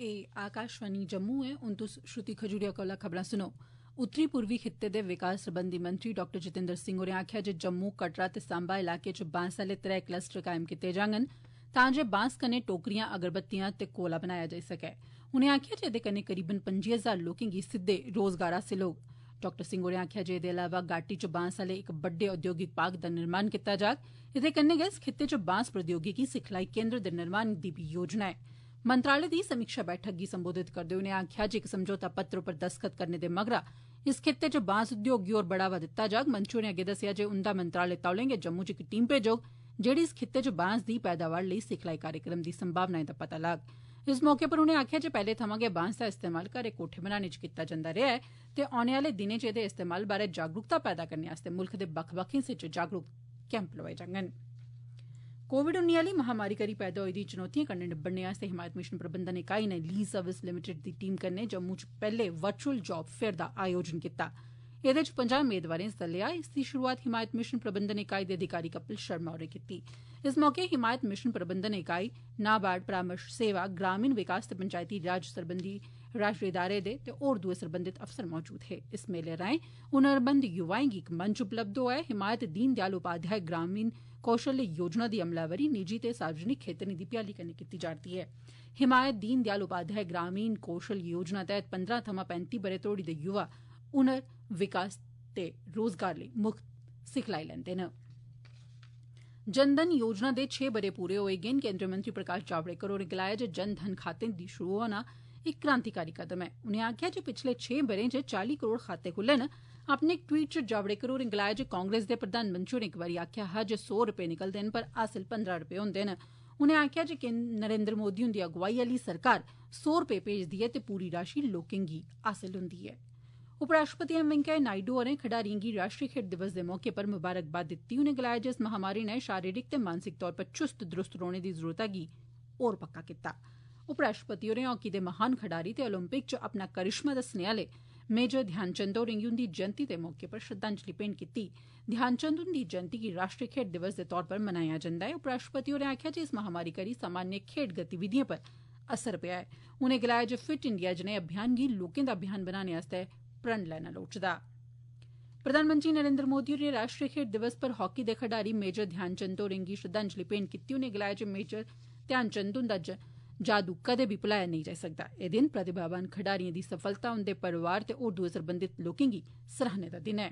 ए आकाशवाणी जम्मू ऐ हून तुस श्रुति खजूरिया कोला खबरां सुनो उत्तरी पूर्वी खित्ते दे विकास सरबंधी मंत्री डॉ जितेंद्र सिंह होरें आक्खेआ जे जम्मू कटरा ते सांबा इलाके च बांस आले त्रै कलस्टर कायम कीते जांगन तां जे बांस कन्नै टोकरियां अगरबत्तियां ते कोला बनाया जाई सकै उनें आक्खेआ जे एह्दे कन्नै करीबन पं'जी हजार लोकें गी सिद्दे रोजगार हासिल होग डॉ सिंह होरें आक्खेआ जे एह्दे अलावा घाटी च बांस आले इक बड्डे उद्योगिक पार्क दा निर्माण कीता जाग एह्दे कन्नै गै इस खित्ते च बांस प्रौद्योगिकी सिखलाई केन्द्र दे निर्माण दी बी योजना ऐ मंत्रालय दी समीक्षा बैठक गी संबोधित करदे होई उनें आक्खेआ जे इक समझौता पत्र उप्पर दस्तख्त करने दे मगरा इस खित्ते च बांस उद्योग गी होर बढ़ावा दित्ता जाग मंत्री होरें अगे दस्सेआ जे उन्दा मंत्रालय तौले गै जम्मू च इक टीम भेजोग जेड़ी इस खित्ते च बांस दी पैदावार लेई सिखलाई कार्यक्रम दी संभावनाएं दा पता लाग इस मौके पर उनें आक्खेआ जे पैहले थमां गै बांस दा इस्तेमाल घरें कोठे बनाने च कीता जंदा रेआ ऐ ते औने आले दिनें च एहदे इस्तेमाल बारै जागरूकता पैदा करने आस्तै मुल्ख दे बक्ख बक्ख हिस्सें च जागरूक कैंप लोआए जांगन कोविड उन्नी आली महामारी करी पैदा होई दी चुनौतिएं कन्नै निबड़ने आस्तै हिमायत मिशन प्रबंधन इकाई नै लीज सर्विस लिमिटेड दी टीम कन्नै जम्मू च पैहले वर्चुअल जाब फेयर दा आयोजन कीत्ता एह्दे च पंजा मेदवारें हिस्सा लेआ इसदी शुरूआत हिमायत मिशन प्रबंधन इकाई दे अधिकारी कपिल शर्मा होरें कीती इस मौके हिमायत मिशन प्रबंधन इकाई नाबार्ड परामर्श सेवा ग्रामीण विकास ते पंचायती राज सरबंधी राष्ट्रीय इदारे दे ते होर दुए सरबंधित अफसर मौजूद हे इस मेले राएं हुनरमंद युवाएं गी इक मंच उपलब्ध होआ ऐ हिमायत दीन दयाल उपाध्याय ग्रामीण कौशल योजना दी अमलावरी निजी ते सार्वजनिक खेत्तरें दी भ्याली कन्नै कीती जा'रदी ऐ हिमायत दीन दयाल उपाध्याय ग्रामीण कौशल योजना तैह्त पंदरां थमां पैंती ब'रे तोड़ी दे युवा हुनर विकास ते रोजगार लेई मुफ्त सिखलाई लैंदे न जन धन योजना दे छे ब'रे पूरे होए गे न केन्द्रीय मंत्री प्रकाश जावडेकर होरें गलाया जे जन धन खाते दी शुरू होना इक क्रांतिकारी कदम है उनें आखेआ जे पिछले छे ब'रें च चाली करोड़ खाते खुल्ले न अपने इक ट्वीट च जावडेकर होरें गलाया जे कांग्रेस दे प्रधानमंत्री होरें इक बारी आखेआ हा जे सौ रपे निकलदे न पर हासिल पंद्रह रपे होंदे न उनें आखेआ जे नरेंद्र मोदी हुंदी अगुवाई आली सरकार सौ रपे भेजदी ऐ ते पूरी राशि लोकें गी हासिल हुंदी ऐ उपराष्ट्रपति एम वैंकेया नायडू होरें खडारियें गी राष्ट्रीय खेड दिवस दे मौके पर मुबारकबाद दित्ती उनें गलाया जे इस महामारी नै शारीरिक ते मानसिक तौर पर चुस्त दुरुस्त रौहने दी जरूरतै गी होर पक्का कीता उपराष्ट्रपति होरें हाकी दे महान खडारी ते ओलंपिक च अपना करिश्मा दस्सने आले मेजर ध्यानचंद होरें गी उन्दी जयंति दे मौके पर श्रद्धांजलि भेंट कीती ध्यानचंद हुन्दी जयंति गी राष्ट्रीय खेड दिवस दे तौर पर मनाया जंदा ऐ उपराष्ट्रपति होरें आक्खेआ जे इस महामारी करी सामान्य खेड गतिविधिएं पर असर पेआ ऐ उनें गलाया जे फिट इंडिया जनेह अभियान गी लोकें दा अभियान बनाने आस्तै प्रण लैना लोड़चदा प्रधानमंत्री नरेन्द्र मोदी होरें राष्ट्रीय खेड दिवस पर हाकी दे खडारी मेजर ध्यान चंद होरें गी श्रद्धांजलि भेंट कीती उनें गलाया जे मेजर ध्यान चंद हुंदा जादू कदें बी भुलाया नेईं जाई सकदा एह् दिन प्रतिभावान खडारियें दी सफलता उंदे परिवार ते होर दुए सरबंधित लोकें गी सराहने दा दिन ऐ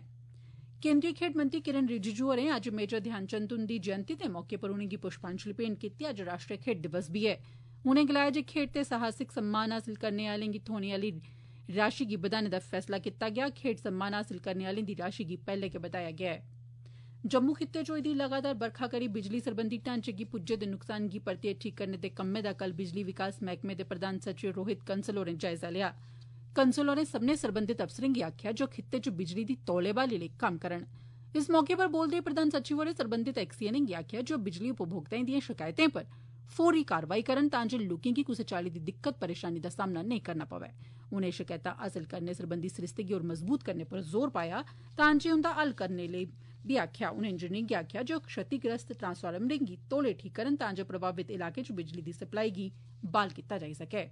केन्द्रीय खेड मंत्री किरण रिजिजू होरें अज्ज मेजर ध्यान चंद हुंदी जयंती दे मौके पर उनेंगी पुष्पांजलि भेंट कीती अज्ज राष्ट्रीय खेड दिवस बी ऐ उनें गलाया जे खेड ते साहसिक सम्मान हासल करने आलें गी थ्होने आली राशि गी बदाने दा फैसला कीता गेआ खेड सम्मान हासल करने आलें दी राशि गी पैहले गै बताया गेआ ऐ जम्मू खित्ते च होई दी लगातार बरखा करी बिजली सरबंधी ढांचे गी पुज्जे दे नुकसान गी परतियै ठीक करने दे कम्मै दा कल बिजली विकास मैहकमे दे प्रधान सचिव रोहित कंसल होरें जायजा लिया कंसल होरें सबने सरबंधित अफसरें गी आखेआ जो खित्ते च बिजली दी तौले ब्हाली लेई कम्म करन इस मौके पर बोलदे होई प्रधान सचिव होरें सरबंधित ऐक्सियनें गी आखेआ जो बिजली उपभोक्ताएं दिएं शिकायतें पर फौरी कारवाई करन तां जे लोकें गी कुसै चाल्ली दी दिक्कत परेशानी दा सामना नेईं करना पवै उनें शिकायतां हासल करने सरबंधी सरिस्ते गी होर मजबूत करने पर जोर पाया तां जे उन्दा हल करने लेई बी आखेआ उनें इंजीनियरें गी आखेआ जे ओह् क्षतिग्रस्त ट्रांसफार्मरें गी तौले ठीक करन तां जे प्रभावित इलाकें च बिजली दी सप्लाई गी ब्हाल कीता जाई सकै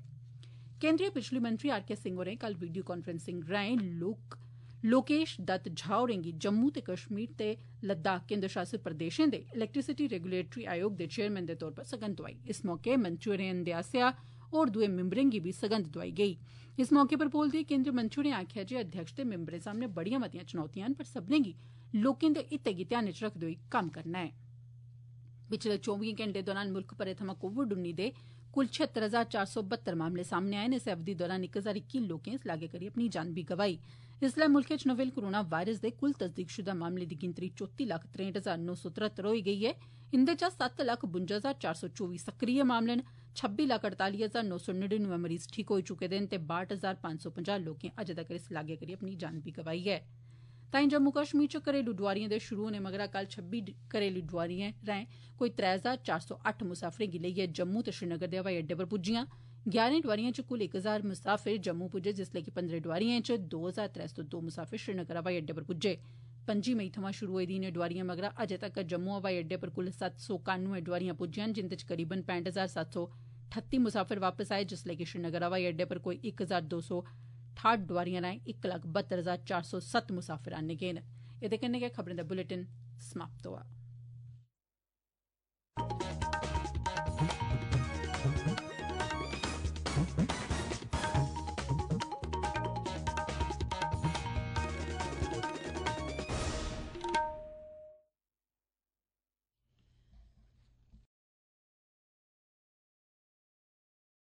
केंद्रीय बिजली मंत्री आर के सिंह होरें कल वीडियो कांफ्रेंसिंग राएं लोक लोकेश दत्त झा होरें गी जम्मू ते कश्मीर ते लद्दाख केन्द्र शासित प्रदेशें दे इलेक्ट्रिसिटी रेगुलेटरी आयोग दे चेयरमैन दे तौर पर सगंध दोआई इस मौके मंत्री होरें उन्दे आसेआ होर दुए मिम्बरें गी बी सगंध दोआई गेई इस मौके पर बोलदे होई केन्द्रीय मंत्री होरें आखेआ जे अध्यक्ष ते मिम्बरें सामने बड़ियां मतियां चुनौतियां न पर सब्बनें गी लोकें दे हितै गी ध्यानै च रखदे होई कम्म करना ऐ पिछले चौबी घंटे दौरान मुल्ख भरै थमां कोविड दे कुल छिहत्तर हजार चार सौ बहत्तर मामले सामने आए न इस अवधि दौरान इक हजार इक्की लोकें इस लागै करी अपनी जान बी गवाई इस्सलै मुल्खै च नोवेल कोरोना वायरस दे कुल तसदीकशुदा मामले दी गिनतरी चौती लक्ख त्रेंट हजार नौ सौ तरहत्तर होई गेई ऐ इन्दे चा सत्त लक्ख बुंजा हजार चार सौ चौबी सक्रिय मामले न छब्बी लक्ख अड़ताली हजार नौ सौ नड़िनवे मरीज ठीक होई चुके दे न ते बाहठ हजार पांच सौ पंजा लोकें अजें तगर इस लागे करी अपनी जान बी गवाई ऐ ताई जम्मू कश्मीर च घरेलू डोआरिएं दे शुरू होने मगरा कल छब्बी घरेलू डोआरिएं राएं कोई त्रै हजार चार सौ अट्ठ मुसाफरें गी लेइयै जम्मू ते श्रीनगर दे हवाई अड्डे पर पुज्जियां ग्यारह डोआरिएं च कुल इक हजार मुसाफिर जम्मू पुज्जे जिसलै कि पंदरें डोआरिएं च दो हजार त्रै सौ दो मुसाफिर श्रीनगर हवाई अड्डे पर पुज्जे पं'जी मई थमां शुरू होई दी इनें डोआरिएं मगरा अजें तक्कर जम्मू हवाई अड्डे पर कुल सत्त सौ कानुए डोआरियां पुज्जियां न जिंदे च करीबन पैंह्ट हजार सत्त सौ ठत्ती मुसाफिर वापस आए जिसलै कि श्रीनगर हवाई अड्डे पर कोई इक हजार दो सौ ठाठ डोआरिएं राएं इक लक्ख बहत्तर हजार चार सौ सत्त मुसाफिर आने गए न एह्दे कन्नै गै खबरें दा बुलेटिन समाप्त होआ